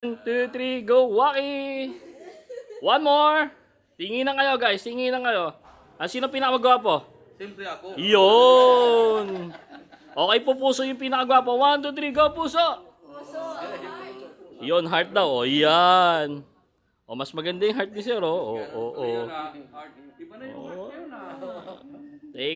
One, two, three, go Waki! One more! Tingin na kayo guys, tingin na kayo. Ah, sino pinakamagwapo? Siyempre ako. Yun! Okay po puso yung pinakamagwapo. One, two, three, go puso! Puso! Yun, heart daw. O, oh, yan. O, oh, mas maganda yung heart ni Sir. O, o, o. Iba na yung heart niya na.